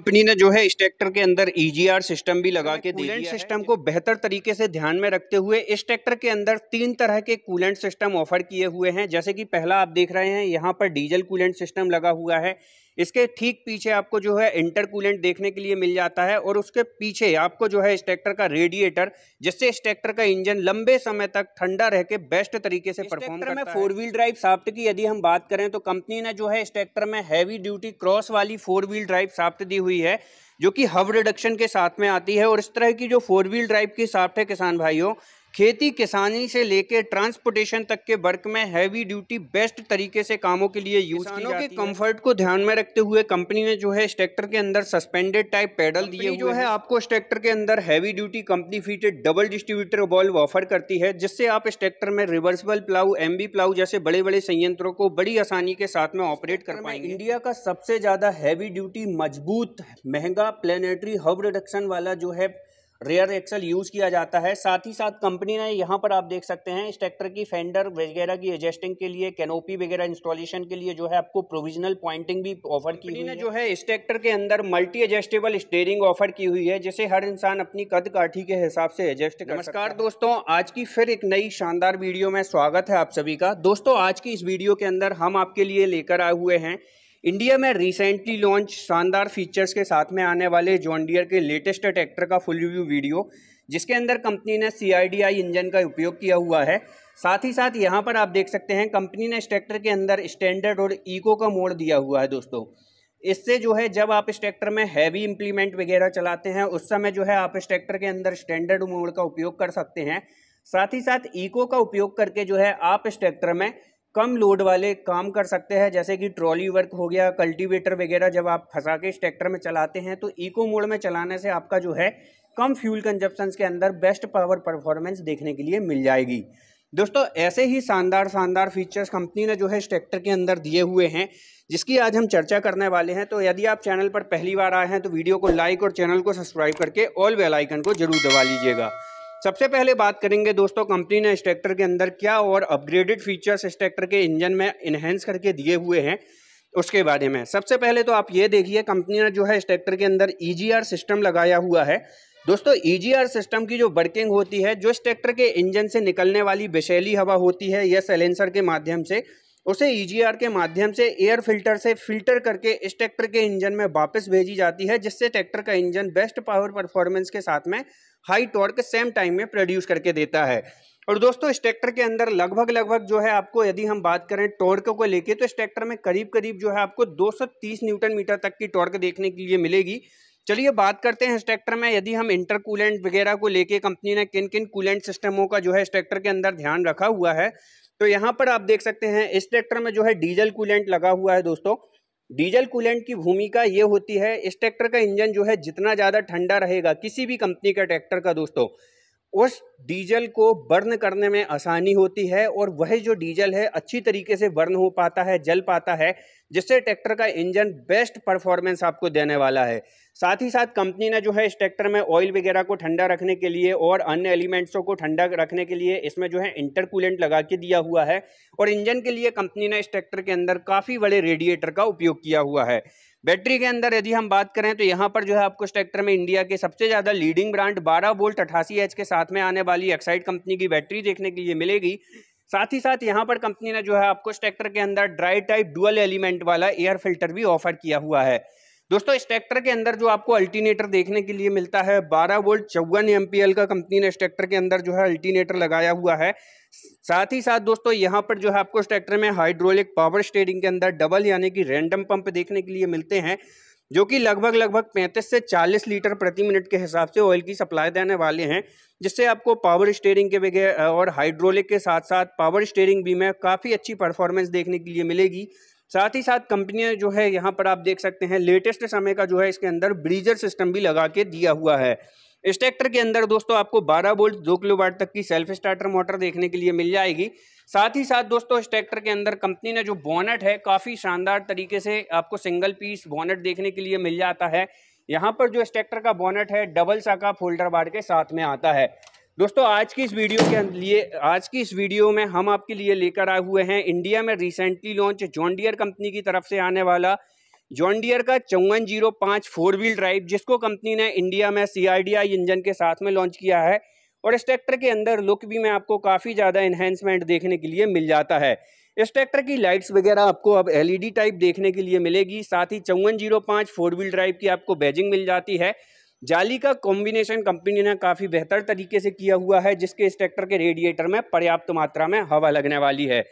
company ने जो है इस ट्रैक्टर के अंदर ईजीआर e सिस्टम भी लगा के कूलेंट सिस्टम को बेहतर तरीके से ध्यान में रखते हुए इस ट्रैक्टर के अंदर तीन तरह के कूलेंट सिस्टम ऑफर किए हुए हैं जैसे कि पहला आप देख रहे हैं यहाँ पर डीजल कूलेंट सिस्टम लगा हुआ है इसके ठीक पीछे आपको जो है इंटरकूलेंट देखने के लिए मिल जाता है और उसके पीछे आपको जो है इस ट्रैक्टर का रेडिएटर जिससे इस ट्रैक्टर का इंजन लंबे समय तक ठंडा रह के बेस्ट तरीके से परफॉर्म करता में फोर व्हील ड्राइव साफ्ट की यदि हम बात करें तो कंपनी ने जो है इस ट्रैक्टर में हैवी ड्यूटी क्रॉस वाली फोर व्हील ड्राइव साफ्ट दी हुई है जो कि हव रिडक्शन के साथ में आती है और इस तरह की जो फोर व्हील ड्राइव की साफ्ट है किसान भाइयों खेती किसानी से लेकर ट्रांसपोर्टेशन तक के वर्क में हैवी ड्यूटी बेस्ट तरीके से कामों के लिए यूज किसानों के कंफर्ट को ध्यान में रखते हुए कंपनी ने जो है इस ट्रैक्टर के अंदर सस्पेंडेड टाइप पैडल दिए जो है आपको इस ट्रैक्टर के अंदर heavy duty company fitted double distributor valve offer करती है जिससे आप इस ट्रैक्टर में reversible plough M B plough जैसे बड़े बड़े संयंत्रों को बड़ी आसानी के साथ में ऑपरेट कर पाएंगे इंडिया का सबसे ज्यादा हैवी ड्यूटी मजबूत महंगा प्लेनेटरी हब रिडक्शन वाला जो है रेयर एक्सल यूज़ किया जाता है साथ ही साथ कंपनी ने यहाँ पर आप देख सकते हैं इस ट्रैक्टर की फेंडर वगैरह की एडजस्टिंग के लिए कैनोपी वगैरह इंस्टॉलेशन के लिए जो है आपको प्रोविजनल पॉइंटिंग भी ऑफर की हुई है जो है इस ट्रैक्टर के अंदर मल्टी एडजस्टेबल स्टेयरिंग ऑफर की हुई है जिसे हर इंसान अपनी कद काठी के हिसाब से एडजस्ट कर नमस्कार दोस्तों आज की फिर एक नई शानदार वीडियो में स्वागत है आप सभी का दोस्तों आज की इस वीडियो के अंदर हम आपके लिए लेकर आए हुए हैं इंडिया में रिसेंटली लॉन्च शानदार फीचर्स के साथ में आने वाले जॉन डियर के लेटेस्ट ट्रैक्टर का फुल रिव्यू वीडियो जिसके अंदर कंपनी ने सी इंजन का उपयोग किया हुआ है साथ ही साथ यहाँ पर आप देख सकते हैं कंपनी ने इस ट्रैक्टर के अंदर स्टैंडर्ड और ईको का मोड दिया हुआ है दोस्तों इससे जो है जब आप इस ट्रैक्टर में हैवी इम्प्लीमेंट वगैरह चलाते हैं उस समय जो है आप इस ट्रैक्टर के अंदर स्टैंडर्ड मोड का उपयोग कर सकते हैं साथ ही साथ ईको का उपयोग करके जो है आप इस ट्रैक्टर में कम लोड वाले काम कर सकते हैं जैसे कि ट्रॉली वर्क हो गया कल्टीवेटर वगैरह जब आप फंसा के इस ट्रैक्टर में चलाते हैं तो इको मोड में चलाने से आपका जो है कम फ्यूल कंजप्शन के अंदर बेस्ट पावर परफॉर्मेंस देखने के लिए मिल जाएगी दोस्तों ऐसे ही शानदार शानदार फीचर्स कंपनी ने जो है इस ट्रैक्टर के अंदर दिए हुए हैं जिसकी आज हम चर्चा करने वाले हैं तो यदि आप चैनल पर पहली बार आए हैं तो वीडियो को लाइक और चैनल को सब्सक्राइब करके ऑल बेल आइकन को जरूर दबा लीजिएगा सबसे पहले बात करेंगे दोस्तों कंपनी ने इस ट्रैक्टर के अंदर क्या और अपग्रेडेड फीचर्स इस ट्रैक्टर के इंजन में इन्हेंस करके दिए हुए हैं उसके बारे में सबसे पहले तो आप ये देखिए कंपनी ने जो है इस ट्रैक्टर के अंदर ई e सिस्टम लगाया हुआ है दोस्तों ई e सिस्टम की जो वर्किंग होती है जो इस ट्रैक्टर के इंजन से निकलने वाली बिशैली हवा होती है या सैलेंसर के माध्यम से उसे ई e के माध्यम से एयर फिल्टर से फिल्टर करके इस ट्रैक्टर के इंजन में वापस भेजी जाती है जिससे ट्रैक्टर का इंजन बेस्ट पावर परफॉर्मेंस के साथ में हाई टॉर्क सेम टाइम में प्रोड्यूस करके देता है और दोस्तों इस ट्रैक्टर के अंदर लगभग लगभग जो है आपको यदि हम बात करें टॉर्क को लेके तो इस ट्रैक्टर में करीब करीब जो है आपको 230 न्यूटन मीटर तक की टॉर्क देखने के लिए मिलेगी चलिए बात करते हैं इस ट्रैक्टर में यदि हम इंटर कूलेंट वगैरह को लेके कंपनी ने किन किन कूलेंट सिस्टमों का जो है इस ट्रैक्टर के अंदर ध्यान रखा हुआ है तो यहाँ पर आप देख सकते हैं इस ट्रैक्टर में जो है डीजल कूलेंट लगा हुआ है दोस्तों डीजल कूलेंट की भूमिका ये होती है इस ट्रैक्टर का इंजन जो है जितना ज़्यादा ठंडा रहेगा किसी भी कंपनी का ट्रैक्टर का दोस्तों उस डीजल को बर्न करने में आसानी होती है और वह जो डीजल है अच्छी तरीके से बर्न हो पाता है जल पाता है जिससे ट्रैक्टर का इंजन बेस्ट परफॉर्मेंस आपको देने वाला है साथ ही साथ कंपनी ने जो है इस ट्रैक्टर में ऑयल वगैरह को ठंडा रखने के लिए और अन्य एलिमेंट्सों को ठंडा रखने के लिए इसमें जो है इंटरकूलेंट लगा के दिया हुआ है और इंजन के लिए कंपनी ने इस ट्रैक्टर के अंदर काफ़ी बड़े रेडिएटर का उपयोग किया हुआ है बैटरी के अंदर यदि हम बात करें तो यहाँ पर जो है आपको इस ट्रैक्टर में इंडिया के सबसे ज़्यादा लीडिंग ब्रांड 12 वोल्ट अठासी एच के साथ में आने वाली एक्साइड कंपनी की बैटरी देखने के लिए मिलेगी साथ ही साथ यहाँ पर कंपनी ने जो है आपको इस ट्रैक्टर के अंदर ड्राई टाइप डुअल एलिमेंट वाला एयर फिल्टर भी ऑफर किया हुआ है दोस्तों इस ट्रैक्टर के अंदर जो आपको अल्टीनेटर देखने के लिए मिलता है 12 वोल्ट चौवन एम का कंपनी ने इस ट्रैक्टर के अंदर जो है अल्टीनेटर लगाया हुआ है साथ ही साथ दोस्तों यहाँ पर जो है आपको इस ट्रैक्टर में हाइड्रोलिक पावर स्टेयरिंग के अंदर डबल यानी कि रैंडम पंप देखने के लिए मिलते हैं जो कि लगभग लगभग 35 से 40 लीटर प्रति मिनट के हिसाब से ऑयल की सप्लाई देने वाले हैं जिससे आपको पावर स्टेयरिंग के बगैर और हाइड्रोलिक के साथ साथ पावर स्टेयरिंग भी में काफ़ी अच्छी परफॉर्मेंस देखने के लिए मिलेगी साथ ही साथ कंपनियां जो है यहाँ पर आप देख सकते हैं लेटेस्ट समय का जो है इसके अंदर ब्रीजर सिस्टम भी लगा के दिया हुआ है इस ट्रैक्टर के अंदर दोस्तों आपको 12 वोल्ट दो किलो वाट तक की सेल्फ स्टार्टर मोटर देखने के लिए मिल जाएगी साथ ही साथ दोस्तों इस ट्रैक्टर के अंदर कंपनी ने जो बोनट है काफ़ी शानदार तरीके से आपको सिंगल पीस बोनट देखने के लिए मिल जाता है यहाँ पर जो इस ट्रैक्टर का बोनट है डबल साका फोल्डर बार के साथ में आता है दोस्तों आज की इस वीडियो के लिए आज की इस वीडियो में हम आपके लिए लेकर आए हुए हैं इंडिया में रिसेंटली लॉन्च जॉन्डियर कंपनी की तरफ से आने वाला जॉन्डियर का चौवन जीरो पाँच फोर व्हील ड्राइव जिसको कंपनी ने इंडिया में सी इंजन के साथ में लॉन्च किया है और इस ट्रैक्टर के अंदर लुक भी में आपको काफ़ी ज़्यादा इन्हेंसमेंट देखने के लिए मिल जाता है इस ट्रैक्टर की लाइट्स वगैरह आपको अब एलईडी टाइप e देखने के लिए मिलेगी साथ ही चौवन जीरो पाँच फोर व्हील ड्राइव की आपको बैजिंग मिल जाती है जाली का कॉम्बिनेशन कंपनी ने काफ़ी बेहतर तरीके से किया हुआ है जिसके इस ट्रैक्टर के रेडिएटर में पर्याप्त मात्रा में हवा लगने वाली है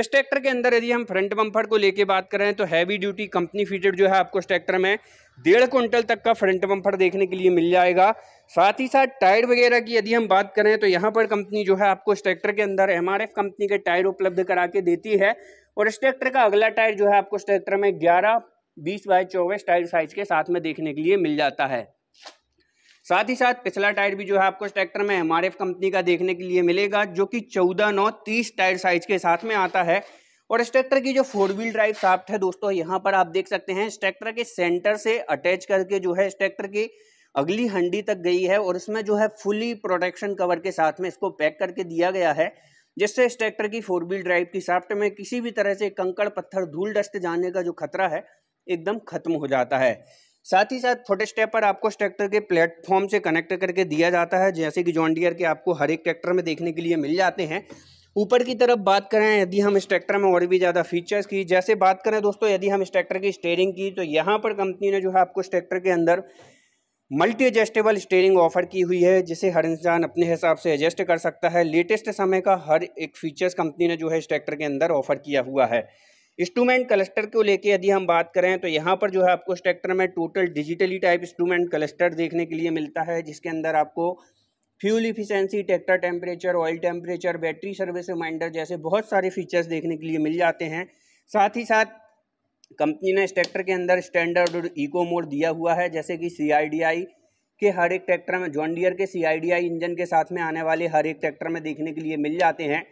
इस ट्रैक्टर के अंदर यदि हम फ्रंट बम्फर को लेके बात करें तो हैवी ड्यूटी कंपनी फिटेड जो है आपको इस ट्रैक्टर में डेढ़ क्विंटल तक का फ्रंट बम्फर देखने के लिए मिल जाएगा साथ ही साथ टायर वगैरह की यदि हम बात करें तो यहाँ पर कंपनी जो है आपको इस ट्रैक्टर के अंदर एम कंपनी के टायर उपलब्ध करा के देती है और इस ट्रैक्टर का अगला टायर जो है आपको इस ट्रैक्टर में ग्यारह बीस बाय चौबीस टायर साइज के साथ में देखने के लिए मिल जाता है साथ ही साथ पिछला टायर भी जो है आपको इस ट्रैक्टर में एम कंपनी का देखने के लिए मिलेगा जो कि चौदह नौ तीस टायर साइज के साथ में आता है और इस ट्रैक्टर की जो फोर व्हील ड्राइव साफ्ट है दोस्तों यहाँ पर आप देख सकते हैं इस ट्रैक्टर के सेंटर से अटैच करके जो है इस ट्रैक्टर की अगली हंडी तक गई है और इसमें जो है फुली प्रोटेक्शन कवर के साथ में इसको पैक करके दिया गया है जिससे इस ट्रैक्टर की फोर व्हील ड्राइव की साफ्ट में किसी भी तरह से कंकड़ पत्थर धूल डस्ट जाने का जो खतरा है एकदम खत्म हो जाता है साथ ही साथ फोटो स्टेप पर आपको ट्रैक्टर के प्लेटफॉर्म से कनेक्ट करके दिया जाता है जैसे कि जॉन डियर के आपको हर एक ट्रैक्टर में देखने के लिए मिल जाते हैं ऊपर की तरफ बात करें यदि हम इस ट्रैक्टर में और भी ज़्यादा फीचर्स की जैसे बात करें दोस्तों यदि हम इस ट्रैक्टर की स्टेयरिंग की तो यहाँ पर कंपनी ने जो है आपको इस ट्रैक्टर के अंदर मल्टी एडजस्टेबल स्टेयरिंग ऑफर की हुई है जिसे हर इंसान अपने हिसाब से एडजस्ट कर सकता है लेटेस्ट समय का हर एक फीचर्स कंपनी ने जो है इस ट्रैक्टर के अंदर ऑफर किया हुआ है इंस्ट्रूमेंट क्लस्टर को लेके यदि हम बात करें तो यहाँ पर जो है आपको इस ट्रैक्टर में total digitally type instrument cluster देखने के लिए मिलता है जिसके अंदर आपको fuel efficiency tractor temperature oil temperature battery service reminder जैसे बहुत सारे फीचर्स देखने के लिए मिल जाते हैं साथ ही साथ कंपनी ने इस ट्रैक्टर के अंदर स्टैंडर्ड और इको मोड दिया हुआ है जैसे कि सी के हर एक ट्रैक्टर में जॉन डियर के सी इंजन के साथ में आने वाले हर एक ट्रैक्टर में देखने के लिए मिल जाते हैं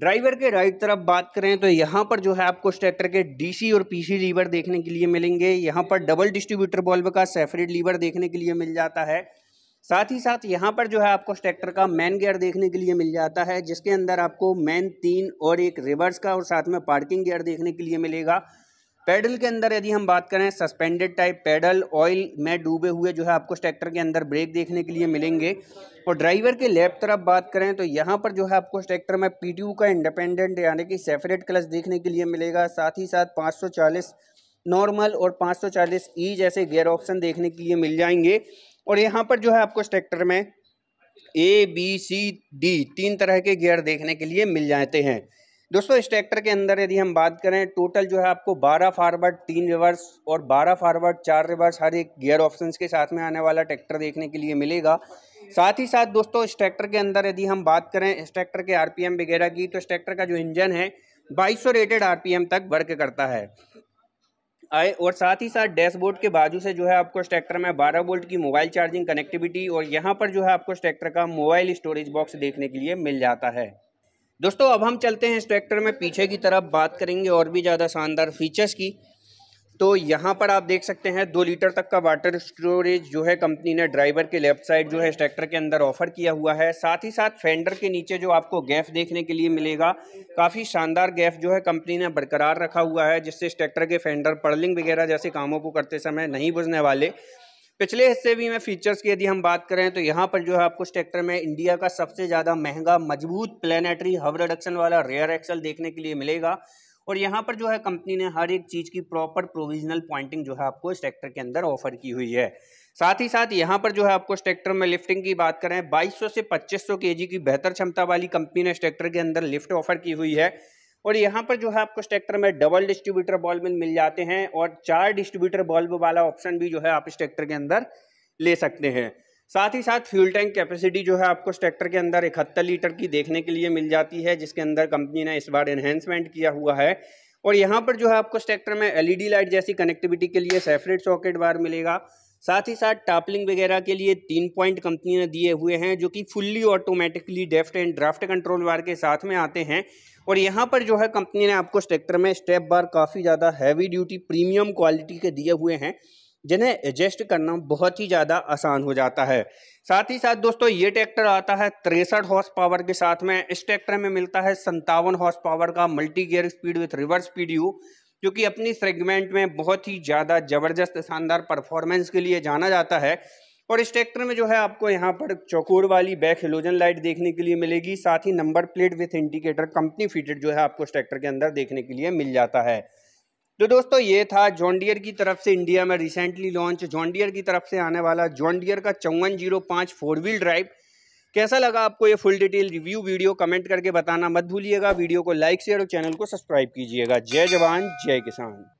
ड्राइवर के राइट तरफ बात करें तो यहाँ पर जो है आपको इस ट्रैक्टर के डीसी और पीसी लीवर देखने के लिए मिलेंगे यहाँ पर डबल डिस्ट्रीब्यूटर बॉल्ब का सेफरेट लीवर देखने के लिए मिल जाता है साथ ही साथ यहाँ पर जो है आपको इस ट्रैक्टर का मैन गियर देखने के लिए मिल जाता है जिसके अंदर आपको मैन तीन और एक रिवर्स का और साथ में पार्किंग गियर देखने के लिए मिलेगा पैडल के अंदर यदि हम बात करें सस्पेंडेड टाइप पैडल ऑयल में डूबे हुए जो है आपको ट्रैक्टर के अंदर ब्रेक देखने के लिए मिलेंगे और ड्राइवर के लेफ्ट तरफ बात करें तो यहाँ पर जो है आपको ट्रैक्टर में पी का इंडिपेंडेंट यानी कि सेपरेट क्लच देखने के लिए मिलेगा साथ ही साथ पाँच नॉर्मल और पाँच ई e जैसे गेयर ऑप्शन देखने के लिए मिल जाएंगे और यहाँ पर जो है आपको ट्रैक्टर में ए बी सी डी तीन तरह के गियर देखने के लिए मिल जाते हैं दोस्तों इस ट्रैक्टर के अंदर यदि हम बात करें टोटल जो है आपको 12 फारवर्ड तीन रिवर्स और 12 फारवर्ड चार रिवर्स हर एक गियर ऑप्शंस के साथ में आने वाला ट्रैक्टर देखने के लिए मिलेगा साथ ही साथ दोस्तों इस ट्रैक्टर के अंदर यदि हम बात करें इस ट्रैक्टर के आरपीएम वगैरह की तो इस ट्रैक्टर का जो इंजन है बाईस रेटेड आर तक वर्क करता है आए और साथ ही साथ डैशबोर्ड के बाजू से जो है आपको इस ट्रैक्टर में 12 वोल्ट की मोबाइल चार्जिंग कनेक्टिविटी और यहाँ पर जो है आपको इस ट्रैक्टर का मोबाइल स्टोरेज बॉक्स देखने के लिए मिल जाता है दोस्तों अब हम चलते हैं इस ट्रैक्टर में पीछे की तरफ बात करेंगे और भी ज़्यादा शानदार फीचर्स की तो यहाँ पर आप देख सकते हैं दो लीटर तक का वाटर स्टोरेज जो है कंपनी ने ड्राइवर के लेफ्ट साइड जो है इस ट्रैक्टर के अंदर ऑफर किया हुआ है साथ ही साथ फेंडर के नीचे जो आपको गैफ देखने के लिए मिलेगा काफ़ी शानदार गैफ जो है कंपनी ने बरकरार रखा हुआ है जिससे इस ट्रैक्टर के फेंडर पर्लिंग वगैरह जैसे कामों को करते समय नहीं बुझने वाले पिछले हिस्से भी में फीचर्स की यदि हम बात करें तो यहाँ पर जो है आपको इस ट्रैक्टर में इंडिया का सबसे ज़्यादा महंगा मजबूत प्लानटरी हब रिडक्शन वाला रेयर एक्सल देखने के लिए मिलेगा और यहाँ पर जो है कंपनी ने हर एक चीज़ की प्रॉपर प्रोविजनल पॉइंटिंग जो है आपको इस ट्रैक्टर के अंदर ऑफर की हुई है साथ ही साथ यहाँ पर जो है आपको ट्रैक्टर में लिफ्टिंग की बात करें 2200 से 2500 केजी की बेहतर क्षमता वाली कंपनी ने इस ट्रैक्टर के अंदर लिफ्ट ऑफर की हुई है और यहाँ पर जो है आपको इस ट्रैक्टर में डबल डिस्ट्रीब्यूटर बल्ब मिल जाते हैं और चार डिस्ट्रीब्यूटर बॉल्ब वाला ऑप्शन भी जो है आप इस ट्रैक्टर के अंदर ले सकते हैं साथ ही साथ फ्यूल टैंक कैपेसिटी जो है आपको इस ट्रैक्टर के अंदर इकहत्तर लीटर की देखने के लिए मिल जाती है जिसके अंदर कंपनी ने इस बार एनहेंसमेंट किया हुआ है और यहाँ पर जो है आपको इस ट्रैक्टर में एलईडी लाइट जैसी कनेक्टिविटी के लिए सेफरेट सॉकेट बार मिलेगा साथ ही साथ टापलिंग वगैरह के लिए तीन पॉइंट कंपनी ने दिए हुए हैं जो कि fully automatically depth and draft control वार के साथ में आते हैं और यहाँ पर जो है कंपनी ने आपको इस ट्रैक्टर में स्टेप बार काफ़ी ज़्यादा हैवी ड्यूटी प्रीमियम क्वालिटी के दिए हुए हैं जिन्हें एडजस्ट करना बहुत ही ज़्यादा आसान हो जाता है साथ ही साथ दोस्तों ये ट्रैक्टर आता है तिरसठ हॉर्स पावर के साथ में इस ट्रैक्टर में मिलता है संतावन हॉर्स पावर का multi gear speed with reverse P जो कि अपनी सेगमेंट में बहुत ही ज़्यादा ज़बरदस्त शानदार परफॉर्मेंस के लिए जाना जाता है और इस ट्रैक्टर में जो है आपको यहाँ पर चौकोर वाली बैक हेलोजन लाइट देखने के लिए मिलेगी साथ ही number plate with indicator company fitted जो है आपको इस ट्रैक्टर के अंदर देखने के लिए मिल जाता है तो दोस्तों ये था जॉन्डियर की तरफ से इंडिया में रिसेंटली लॉन्च जॉन्डियर की तरफ से आने वाला जॉन्डियर का चौवन जीरो पाँच फोर व्हील ड्राइव कैसा लगा आपको ये full detail review video comment करके बताना मत भूलिएगा वीडियो को लाइक शेयर और चैनल को सब्सक्राइब कीजिएगा जय जवान जय किसान